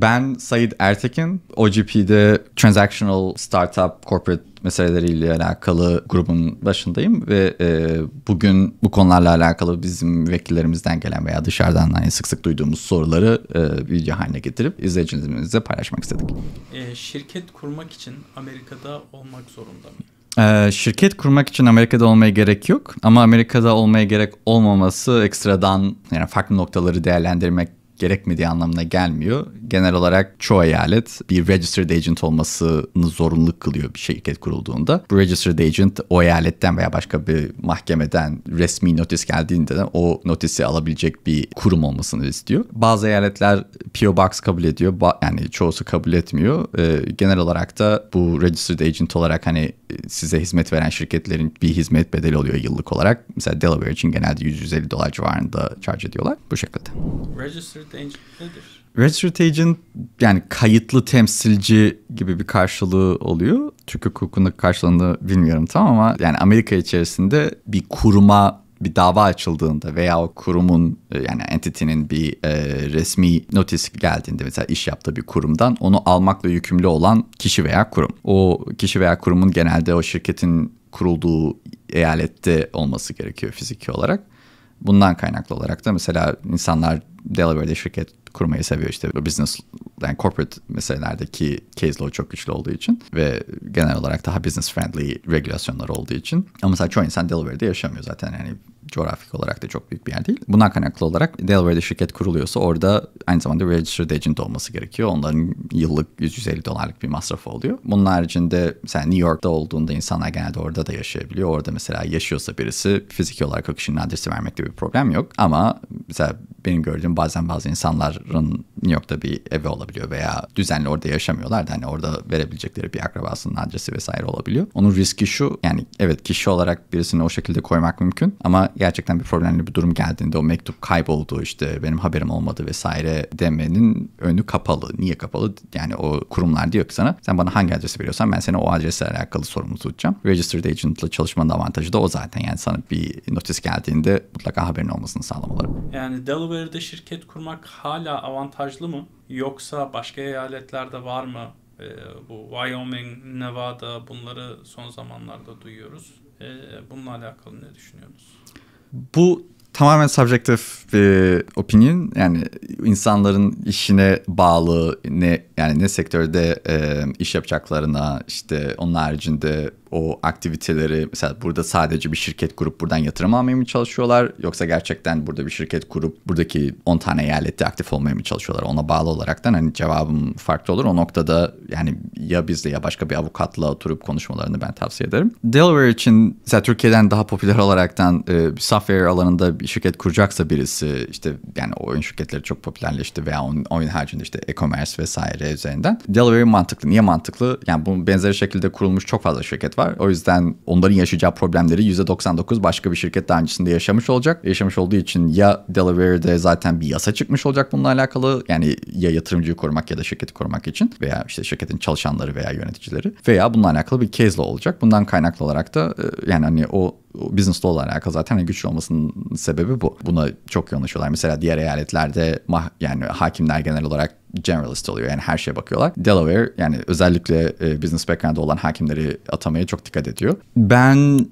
Ben Said Ertekin, OGP'de Transactional Startup Corporate meseleleriyle alakalı grubun başındayım ve e, bugün bu konularla alakalı bizim vekillerimizden gelen veya dışarıdan hani sık sık duyduğumuz soruları e, video haline getirip izleyicilerimizle paylaşmak istedik. E, şirket kurmak için Amerika'da olmak zorunda mı? Ee, şirket kurmak için Amerika'da olmaya gerek yok ama Amerika'da olmaya gerek olmaması ekstradan yani farklı noktaları değerlendirmek gerekmediği anlamına gelmiyor. Genel olarak çoğu eyalet bir registered agent olmasını zorunlu kılıyor bir şirket kurulduğunda. Bu registered agent o eyaletten veya başka bir mahkemeden resmi notis geldiğinde de o notisi alabilecek bir kurum olmasını istiyor. Bazı eyaletler PO Box kabul ediyor. yani çoğusu kabul etmiyor. E, genel olarak da bu registered agent olarak hani e, size hizmet veren şirketlerin bir hizmet bedeli oluyor yıllık olarak. Mesela Delaware için genelde 150 dolar civarında charge ediyorlar bu şekilde. Registered agent nedir? Registered agent yani kayıtlı temsilci gibi bir karşılığı oluyor. Türk hukukunda karşılığını bilmiyorum tam ama yani Amerika içerisinde bir kuruma bir dava açıldığında veya o kurumun e, yani entitinin bir e, resmi notis geldiğinde mesela iş yaptığı bir kurumdan onu almakla yükümlü olan kişi veya kurum. O kişi veya kurumun genelde o şirketin kurulduğu eyalette olması gerekiyor fiziki olarak. Bundan kaynaklı olarak da mesela insanlar Delaware'de şirket kurmayı seviyor işte business yani corporate meselelerdeki case law çok güçlü olduğu için ve genel olarak daha business friendly regülasyonlar olduğu için. Ama mesela çoğu insan Delaware'de yaşamıyor zaten yani coğrafik olarak da çok büyük bir yer değil. Bundan kaynaklı olarak Delaware'de şirket kuruluyorsa orada aynı zamanda registered agent olması gerekiyor. Onların yıllık 150 dolarlık bir masrafı oluyor. Bunun haricinde mesela New York'ta olduğunda insanlar genelde orada da yaşayabiliyor. Orada mesela yaşıyorsa birisi fiziki olarak o kişinin adresi vermekte bir problem yok. Ama mesela benim gördüğüm bazen bazı insanların New York'ta bir evi olabiliyor veya düzenli orada yaşamıyorlar da hani orada verebilecekleri bir akrabasının adresi vesaire olabiliyor. Onun riski şu yani evet kişi olarak birisini o şekilde koymak mümkün ama gerçekten bir problemli bir durum geldiğinde o mektup kayboldu işte benim haberim olmadı vesaire demenin önü kapalı. Niye kapalı? Yani o kurumlar diyor ki sana sen bana hangi adresi veriyorsan ben seni o adresle alakalı sorumlu tutacağım. Registered Agent'la çalışmanın avantajı da o zaten. Yani sana bir notis geldiğinde mutlaka haberin olmasını sağlamaları. Yani Delaware'de şirket kurmak hala avantaj avantajlı mı? Yoksa başka eyaletlerde var mı? E, bu Wyoming, Nevada bunları son zamanlarda duyuyoruz. E, bununla alakalı ne düşünüyorsunuz? Bu tamamen subjektif bir opinion. Yani insanların işine bağlı ne yani ne sektörde e, iş yapacaklarına işte onun haricinde o aktiviteleri mesela burada sadece bir şirket kurup buradan yatırım almaya mı çalışıyorlar yoksa gerçekten burada bir şirket kurup buradaki 10 tane eyalette aktif olmaya mı çalışıyorlar ona bağlı olaraktan hani cevabım farklı olur o noktada yani ya bizle ya başka bir avukatla oturup konuşmalarını ben tavsiye ederim. Delaware için mesela Türkiye'den daha popüler olaraktan e, software alanında bir şirket kuracaksa birisi işte yani oyun şirketleri çok popülerleşti veya oyun, oyun haricinde işte e-commerce vesaire üzerinden. Delivery mantıklı. Niye mantıklı? Yani bunun benzeri şekilde kurulmuş çok fazla şirket var. O yüzden onların yaşayacağı problemleri %99 başka bir şirket daha öncesinde yaşamış olacak. Yaşamış olduğu için ya delivery'de zaten bir yasa çıkmış olacak bununla alakalı. Yani ya yatırımcıyı korumak ya da şirketi korumak için veya işte şirketin çalışanları veya yöneticileri veya bununla alakalı bir case'le olacak. Bundan kaynaklı olarak da e, yani hani o business'la alakalı zaten güçlü olmasının sebebi bu. Buna çok yoğunlaşıyorlar. Mesela diğer eyaletlerde mah yani hakimler genel olarak generalist oluyor. Yani her şeye bakıyorlar. Delaware yani özellikle e, business background'da olan hakimleri atamaya çok dikkat ediyor. Ben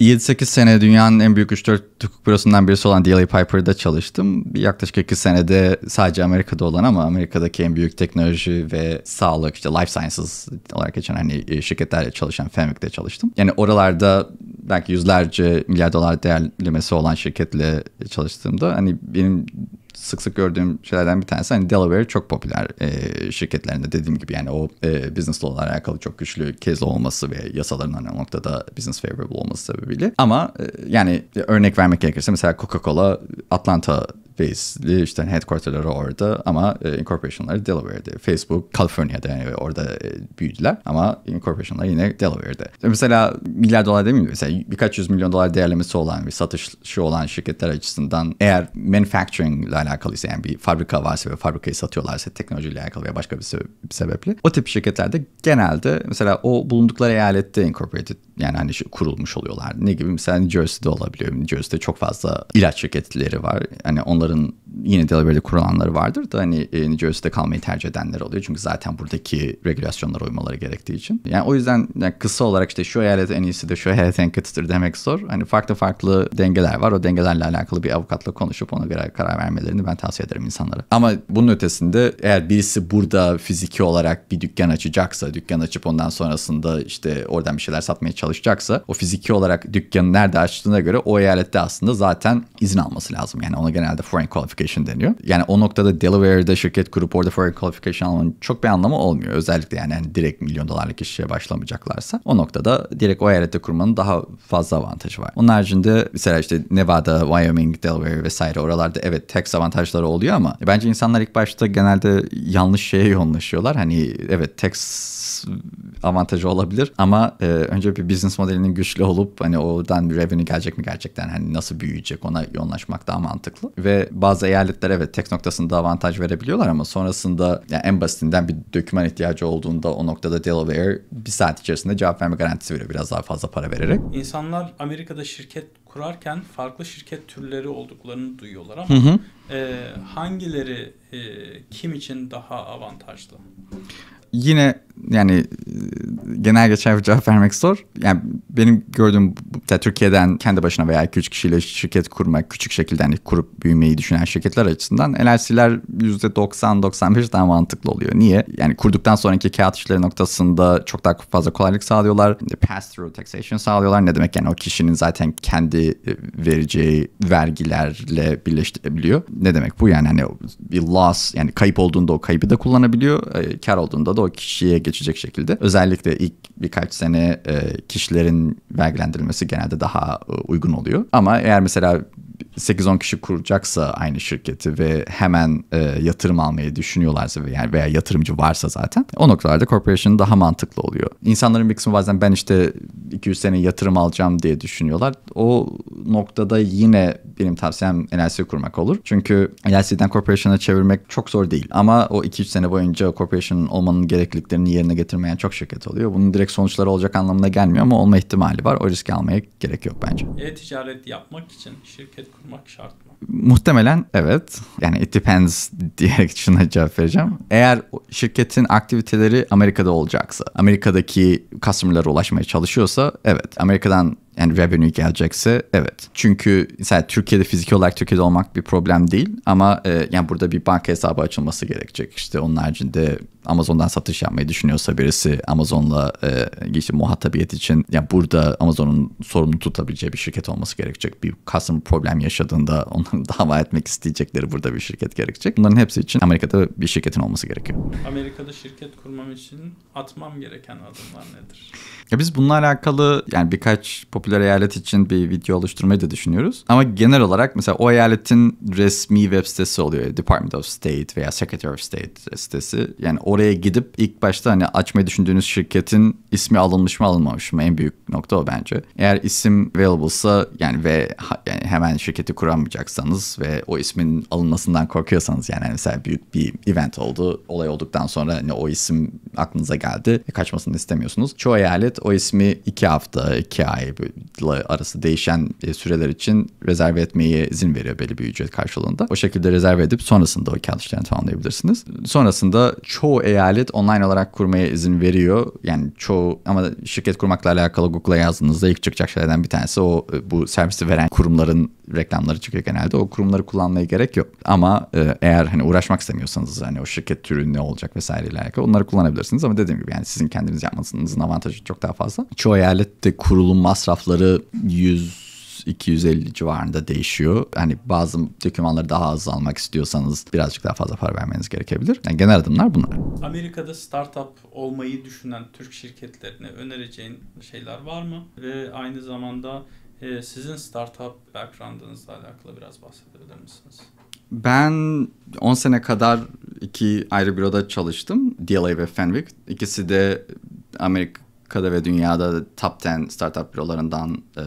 7-8 sene dünyanın en büyük 3-4 hukuk bürosundan birisi olan DLA Piper'da çalıştım. Yaklaşık 2 senede sadece Amerika'da olan ama Amerika'daki en büyük teknoloji ve sağlık işte life sciences olarak geçen hani e, şirketlerle çalışan Femik'te çalıştım. Yani oralarda belki yüzlerce milyar dolar değerlemesi olan şirketle çalıştığımda hani benim sık sık gördüğüm şeylerden bir tanesi hani Delaware çok popüler e, şirketlerinde dediğim gibi yani o e, business law'la alakalı çok güçlü case olması ve yasaların hani noktada business favorable olması sebebiyle ama e, yani örnek vermek gerekirse mesela Coca-Cola Atlanta Base'li işte headquarter'ları orada ama e, incorporation'ları Delaware'de. Facebook Kaliforniya'da yani orada e, büyüdüler ama incorporation'ları yine Delaware'de. Mesela milyar dolar değil mi? Mesela birkaç yüz milyon dolar değerlemesi olan bir satışı olan şirketler açısından eğer manufacturing ile alakalıysa yani bir fabrika varsa ve fabrikayı satıyorlarsa teknolojiyle alakalı veya başka bir sebeple o tip şirketlerde genelde mesela o bulundukları eyalette incorporated yani hani şu, kurulmuş oluyorlar. Ne gibi mesela New hani Jersey'de olabiliyor. New Jersey'de çok fazla ilaç şirketleri var. Hani onların yine de böyle kurulanları vardır da hani e, New hani Jersey'de kalmayı tercih edenler oluyor. Çünkü zaten buradaki regülasyonlara uymaları gerektiği için. Yani o yüzden yani kısa olarak işte şu eyalet en iyisi de şu eyalet en kötüdür demek zor. Hani farklı farklı dengeler var. O dengelerle alakalı bir avukatla konuşup ona göre karar vermelerini ben tavsiye ederim insanlara. Ama bunun ötesinde eğer birisi burada fiziki olarak bir dükkan açacaksa dükkan açıp ondan sonrasında işte oradan bir şeyler satmaya çalışacaksa çalışacaksa o fiziki olarak dükkanı nerede açtığına göre o eyalette aslında zaten izin alması lazım. Yani ona genelde foreign qualification deniyor. Yani o noktada Delaware'da şirket kurup orada foreign qualification almanın çok bir anlamı olmuyor. Özellikle yani, yani direkt milyon dolarlık işe başlamayacaklarsa o noktada direkt o eyalette kurmanın daha fazla avantajı var. Onun haricinde mesela işte Nevada, Wyoming, Delaware vesaire oralarda evet tax avantajları oluyor ama bence insanlar ilk başta genelde yanlış şeye yoğunlaşıyorlar. Hani evet tax avantajı olabilir ama e, önce bir business modelinin güçlü olup hani oradan bir revenue gelecek mi gerçekten hani nasıl büyüyecek ona yoğunlaşmak daha mantıklı ve bazı eyaletler evet tek noktasında avantaj verebiliyorlar ama sonrasında yani en basitinden bir döküman ihtiyacı olduğunda o noktada Delaware bir saat içerisinde cevap verme garantisi veriyor biraz daha fazla para vererek. İnsanlar Amerika'da şirket kurarken farklı şirket türleri olduklarını duyuyorlar ama hı hı. E, hangileri e, kim için daha avantajlı? Yine yani genel geçer bir cevap vermek zor. Yani benim gördüğüm Türkiye'den kendi başına veya 2 kişiyle şirket kurmak, küçük şekilde hani kurup büyümeyi düşünen şirketler açısından LLC'ler %90-95 daha mantıklı oluyor. Niye? Yani kurduktan sonraki kağıt işleri noktasında çok daha fazla kolaylık sağlıyorlar. Pass-through taxation sağlıyorlar. Ne demek yani o kişinin zaten kendi e, vereceği vergilerle birleştirebiliyor. Ne demek bu? Yani hani bir loss yani kayıp olduğunda o kaybı da kullanabiliyor. E, kar olduğunda da o kişiye geçecek şekilde. Özellikle ilk birkaç sene e, kişilerin vergilendirilmesi genelde daha e, uygun oluyor. Ama eğer mesela 8-10 kişi kuracaksa aynı şirketi ve hemen e, yatırım almayı düşünüyorlarsa veya, veya yatırımcı varsa zaten o noktalarda corporation daha mantıklı oluyor. İnsanların bir kısmı bazen ben işte 200 sene yatırım alacağım diye düşünüyorlar. O noktada yine benim tavsiyem LLC kurmak olur. Çünkü LLC'den corporation'a çevirmek çok zor değil. Ama o 2-3 sene boyunca corporation olmanın gerekliliklerini yerine getirmeyen çok şirket oluyor. Bunun direkt sonuçları olacak anlamına gelmiyor ama olma ihtimali var. O riski almaya gerek yok bence. E-ticaret yapmak için şirket kurmak şart mı? Muhtemelen evet. Yani it depends diyerek şuna cevap vereceğim. Eğer şirketin aktiviteleri Amerika'da olacaksa, Amerika'daki customer'lara ulaşmaya çalışıyorsa evet. Amerika'dan yani revenue gelecekse evet. Çünkü mesela Türkiye'de fiziki olarak Türkiye'de olmak bir problem değil ama e, yani burada bir banka hesabı açılması gerekecek. İşte onun haricinde Amazon'dan satış yapmayı düşünüyorsa birisi Amazon'la e, işte muhatabiyet için yani burada Amazon'un sorumlu tutabileceği bir şirket olması gerekecek. Bir kasım problem yaşadığında onların dava etmek isteyecekleri burada bir şirket gerekecek. Bunların hepsi için Amerika'da bir şirketin olması gerekiyor. Amerika'da şirket kurmam için atmam gereken adımlar nedir? Ya biz bununla alakalı yani birkaç popüler popüler eyalet için bir video oluşturmayı da düşünüyoruz. Ama genel olarak mesela o eyaletin resmi web sitesi oluyor. Department of State veya Secretary of State sitesi. Yani oraya gidip ilk başta hani açmayı düşündüğünüz şirketin ismi alınmış mı alınmamış mı en büyük nokta o bence. Eğer isim available'sa yani ve yani hemen şirketi kuramayacaksanız ve o ismin alınmasından korkuyorsanız yani hani mesela büyük bir event oldu. Olay olduktan sonra hani o isim aklınıza geldi. E, kaçmasını istemiyorsunuz. Çoğu eyalet o ismi iki hafta, iki ay ile arası değişen e, süreler için rezerve etmeye izin veriyor belli bir ücret karşılığında. O şekilde rezerve edip sonrasında o kağıt işlerini tamamlayabilirsiniz. Sonrasında çoğu eyalet online olarak kurmaya izin veriyor. Yani çoğu ama şirket kurmakla alakalı Google'a yazdığınızda ilk çıkacak şeylerden bir tanesi o e, bu servisi veren kurumların reklamları çıkıyor genelde. O kurumları kullanmaya gerek yok. Ama e, eğer hani uğraşmak istemiyorsanız hani o şirket türü ne olacak vesaire ile alakalı onları kullanabilirsiniz ama dediğim gibi yani sizin kendiniz yapmanızın avantajı çok daha fazla. Çoğu eyalette kurulum masraf fotoğrafları 100 250 civarında değişiyor. Hani bazı dokümanları daha az almak istiyorsanız birazcık daha fazla para vermeniz gerekebilir. Yani genel adımlar bunlar. Amerika'da startup olmayı düşünen Türk şirketlerine önereceğin şeyler var mı? Ve aynı zamanda e, sizin startup background'ınızla alakalı biraz bahsedebilir misiniz? Ben 10 sene kadar iki ayrı büroda çalıştım. DLA ve Fenwick. İkisi de Amerika Amerika'da ve dünyada top 10 startup bürolarından e,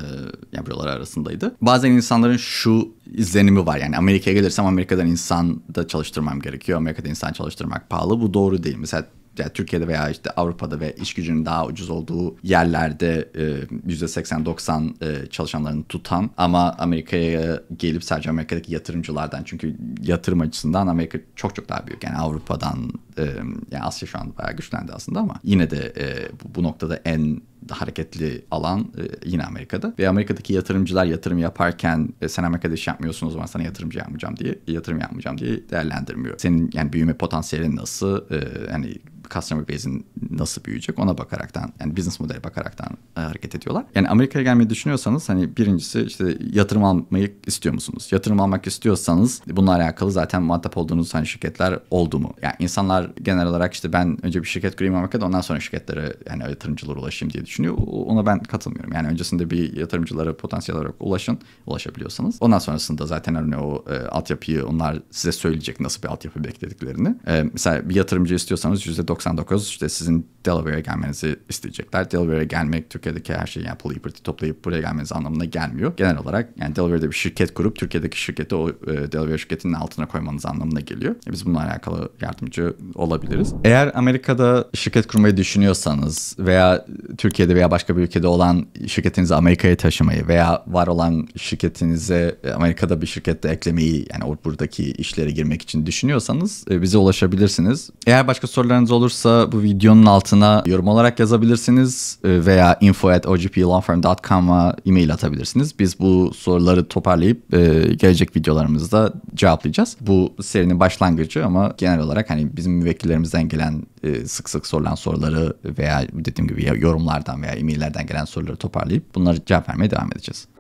yani bürolar arasındaydı. Bazen insanların şu izlenimi var yani Amerika'ya gelirsem Amerika'dan insan da çalıştırmam gerekiyor. Amerika'da insan çalıştırmak pahalı. Bu doğru değil. Mesela yani Türkiye'de veya işte Avrupa'da ve iş gücünün daha ucuz olduğu yerlerde e, yüzde %80-90 e, çalışanlarını tutan ama Amerika'ya gelip sadece Amerika'daki yatırımcılardan çünkü yatırım açısından Amerika çok çok daha büyük. Yani Avrupa'dan e, yani Asya şu anda bayağı güçlendi aslında ama yine de e, bu, bu noktada en hareketli alan e, yine Amerika'da. Ve Amerika'daki yatırımcılar yatırım yaparken e, sen Amerika'da iş yapmıyorsun o zaman sana yatırımcı yapmayacağım diye yatırım yapmayacağım diye değerlendirmiyor. Senin yani büyüme potansiyelin nasıl e, yani customer base'in nasıl büyüyecek ona bakaraktan yani business modele bakaraktan e, hareket ediyorlar. Yani Amerika'ya gelmeyi düşünüyorsanız hani birincisi işte yatırım almayı istiyor musunuz? Yatırım almak istiyorsanız bununla alakalı zaten muhatap olduğunuz hani şirketler oldu mu? Yani insanlar genel olarak işte ben önce bir şirket kurayım Amerika'da ondan sonra şirketlere yani yatırımcılara ulaşayım diye düşünüyor düşünüyor. Ona ben katılmıyorum. Yani öncesinde bir yatırımcılara potansiyel olarak ulaşın, ulaşabiliyorsanız. Ondan sonrasında zaten hani o e, altyapıyı onlar size söyleyecek nasıl bir altyapı beklediklerini. E, mesela bir yatırımcı istiyorsanız %99 işte sizin Delaware'e gelmenizi isteyecekler. Delaware'e gelmek Türkiye'deki her şeyi yani Liberty toplayıp buraya gelmeniz anlamına gelmiyor. Genel olarak yani Delaware'de bir şirket kurup Türkiye'deki şirketi o e, Delaware şirketinin altına koymanız anlamına geliyor. E, biz bununla alakalı yardımcı olabiliriz. Eğer Amerika'da şirket kurmayı düşünüyorsanız veya Türkiye Türkiye'de veya başka bir ülkede olan şirketinizi Amerika'ya taşımayı veya var olan şirketinizi e, Amerika'da bir şirkette eklemeyi yani o buradaki işlere girmek için düşünüyorsanız e, bize ulaşabilirsiniz. Eğer başka sorularınız olursa bu videonun altına yorum olarak yazabilirsiniz e, veya info at ogplawfirm.com'a e-mail atabilirsiniz. Biz bu soruları toparlayıp gelecek videolarımızda cevaplayacağız. Bu serinin başlangıcı ama genel olarak hani bizim müvekkillerimizden gelen e, sık sık sorulan soruları veya dediğim gibi yorumlardan veya e-maillerden gelen soruları toparlayıp bunları cevap vermeye devam edeceğiz.